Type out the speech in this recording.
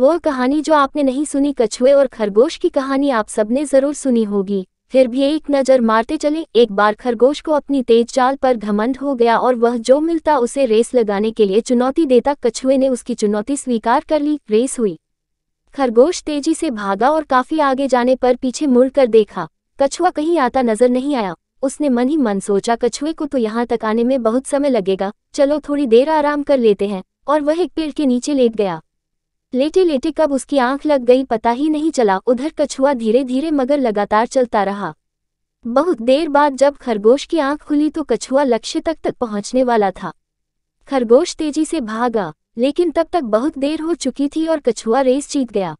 वो कहानी जो आपने नहीं सुनी कछुए और खरगोश की कहानी आप सबने जरूर सुनी होगी फिर भी एक नज़र मारते चले एक बार खरगोश को अपनी तेज चाल पर घमंड हो गया और वह जो मिलता उसे रेस लगाने के लिए चुनौती देता कछुए ने उसकी चुनौती स्वीकार कर ली रेस हुई खरगोश तेजी से भागा और काफी आगे जाने पर पीछे मुड़कर देखा कछुआ कहीं आता नजर नहीं आया उसने मन ही मन सोचा कछुए को तो यहाँ तक आने में बहुत समय लगेगा चलो थोड़ी देर आराम कर लेते हैं और वह एक पेड़ के नीचे लेट गया लेटे लेटे कब उसकी आंख लग गई पता ही नहीं चला उधर कछुआ धीरे धीरे मगर लगातार चलता रहा बहुत देर बाद जब खरगोश की आंख खुली तो कछुआ लक्ष्य तक तक पहुंचने वाला था खरगोश तेजी से भागा लेकिन तब तक बहुत देर हो चुकी थी और कछुआ रेस जीत गया